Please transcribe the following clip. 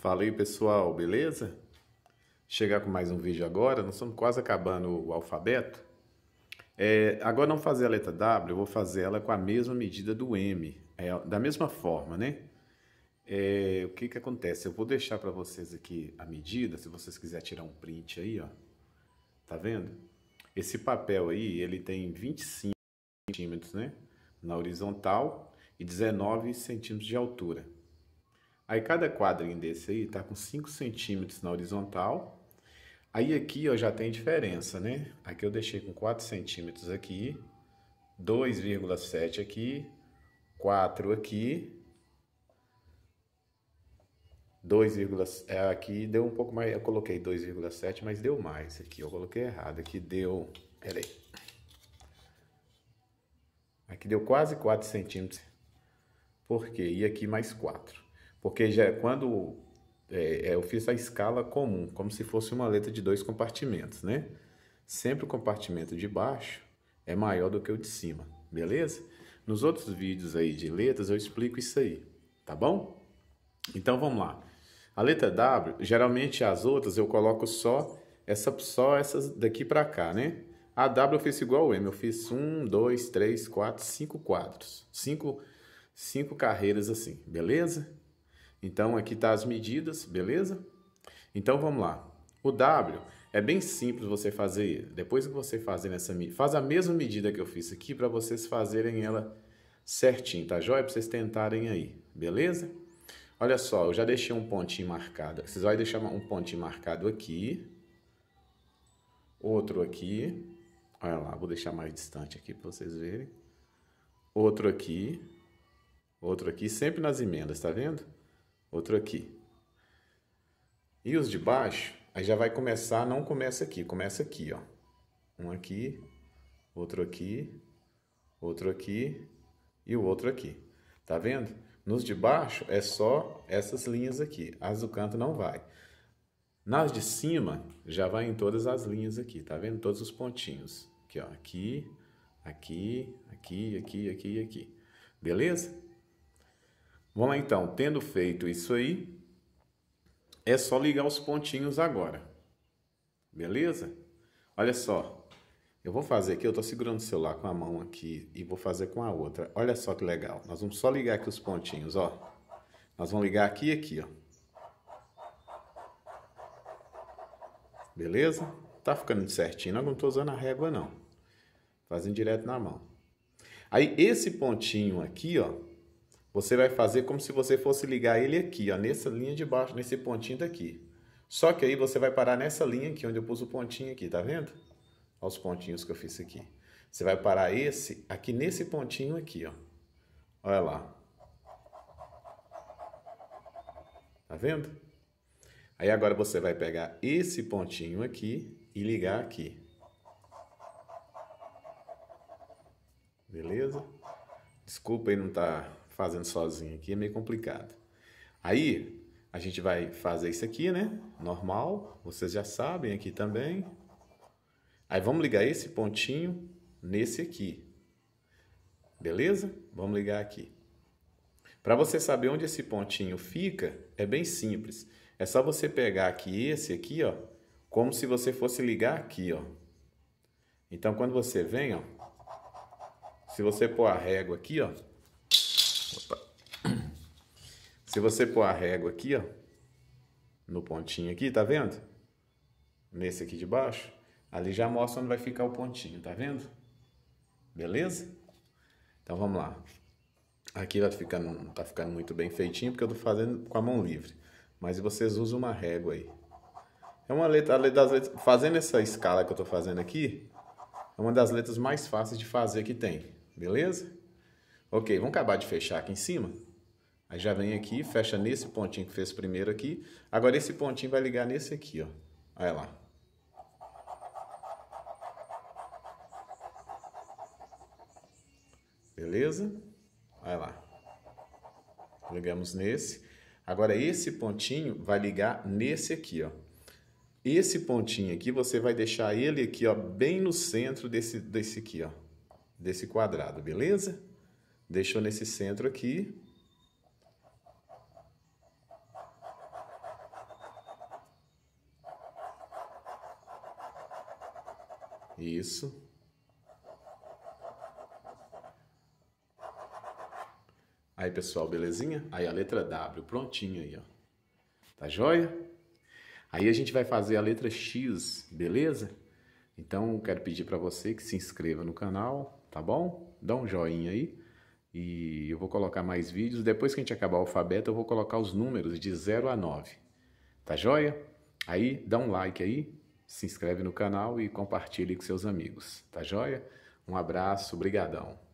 Fala aí pessoal, beleza? Chegar com mais um vídeo agora, nós estamos quase acabando o alfabeto. É, agora não fazer a letra W, eu vou fazer ela com a mesma medida do M, é, da mesma forma, né? É, o que que acontece? Eu vou deixar para vocês aqui a medida, se vocês quiserem tirar um print aí, ó. Tá vendo? Esse papel aí, ele tem 25 centímetros, né? Na horizontal e 19 centímetros de altura. Aí cada quadrinho desse aí tá com 5 centímetros na horizontal. Aí aqui ó, já tem diferença, né? Aqui eu deixei com 4 centímetros aqui, 2,7 aqui, 4 aqui, 2, é, aqui deu um pouco mais, eu coloquei 2,7, mas deu mais aqui, eu coloquei errado, aqui deu, peraí, aqui deu quase 4 centímetros, por quê? E aqui mais 4. Porque já é quando é, é, eu fiz a escala comum, como se fosse uma letra de dois compartimentos, né? Sempre o compartimento de baixo é maior do que o de cima, beleza? Nos outros vídeos aí de letras eu explico isso aí, tá bom? Então vamos lá. A letra W, geralmente as outras eu coloco só essa só essas daqui para cá, né? A W eu fiz igual ao M, eu fiz um, dois, três, quatro, cinco quadros, cinco, cinco carreiras assim, beleza? Então aqui tá as medidas, beleza? Então vamos lá. O W é bem simples você fazer. Depois que você fazer essa medida, faz a mesma medida que eu fiz aqui para vocês fazerem ela certinho, tá joia? Para vocês tentarem aí, beleza? Olha só, eu já deixei um pontinho marcado. Vocês vão deixar um pontinho marcado aqui. Outro aqui. Olha lá, vou deixar mais distante aqui para vocês verem. Outro aqui. Outro aqui, sempre nas emendas, tá vendo? outro aqui. E os de baixo, aí já vai começar, não começa aqui, começa aqui, ó. Um aqui, outro aqui, outro aqui e o outro aqui. Tá vendo? Nos de baixo é só essas linhas aqui. As do canto não vai. Nas de cima já vai em todas as linhas aqui, tá vendo? Todos os pontinhos. Aqui, ó, aqui, aqui, aqui, aqui, aqui e aqui. Beleza? Vamos lá então, tendo feito isso aí, é só ligar os pontinhos agora. Beleza? Olha só, eu vou fazer aqui, eu estou segurando o celular com a mão aqui e vou fazer com a outra. Olha só que legal, nós vamos só ligar aqui os pontinhos, ó. Nós vamos ligar aqui e aqui, ó. Beleza? Tá ficando certinho, eu não estou usando a régua não. Fazendo direto na mão. Aí esse pontinho aqui, ó, você vai fazer como se você fosse ligar ele aqui, ó, nessa linha de baixo, nesse pontinho daqui. Só que aí você vai parar nessa linha aqui, onde eu pus o pontinho aqui, tá vendo? Olha os pontinhos que eu fiz aqui. Você vai parar esse aqui nesse pontinho aqui, ó. Olha lá. Tá vendo? Aí agora você vai pegar esse pontinho aqui e ligar aqui. Beleza? Desculpa aí não tá fazendo sozinho aqui é meio complicado. Aí, a gente vai fazer isso aqui, né? Normal, vocês já sabem aqui também. Aí vamos ligar esse pontinho nesse aqui. Beleza? Vamos ligar aqui. Para você saber onde esse pontinho fica, é bem simples. É só você pegar aqui esse aqui, ó, como se você fosse ligar aqui, ó. Então quando você vem, ó, se você pôr a régua aqui, ó, Opa. Se você pôr a régua aqui, ó, no pontinho aqui, tá vendo? Nesse aqui de baixo, ali já mostra onde vai ficar o pontinho, tá vendo? Beleza? Então vamos lá. Aqui vai ficar, não tá ficando muito bem feitinho, porque eu tô fazendo com a mão livre. Mas vocês usam uma régua aí. É uma letra, das letras, fazendo essa escala que eu tô fazendo aqui, é uma das letras mais fáceis de fazer que tem, beleza? Ok, vamos acabar de fechar aqui em cima. Aí já vem aqui, fecha nesse pontinho que fez primeiro aqui. Agora esse pontinho vai ligar nesse aqui, ó. Olha lá. Beleza? Olha lá. Ligamos nesse. Agora esse pontinho vai ligar nesse aqui, ó. Esse pontinho aqui, você vai deixar ele aqui, ó, bem no centro desse, desse aqui, ó. Desse quadrado, beleza? Deixou nesse centro aqui. Isso. Aí, pessoal, belezinha? Aí a letra W, prontinha aí, ó. Tá joia? Aí a gente vai fazer a letra X, beleza? Então, quero pedir para você que se inscreva no canal, tá bom? Dá um joinha aí. E eu vou colocar mais vídeos. Depois que a gente acabar o alfabeto, eu vou colocar os números de 0 a 9. Tá joia? Aí dá um like aí, se inscreve no canal e compartilhe com seus amigos. Tá joia? Um abraço, brigadão.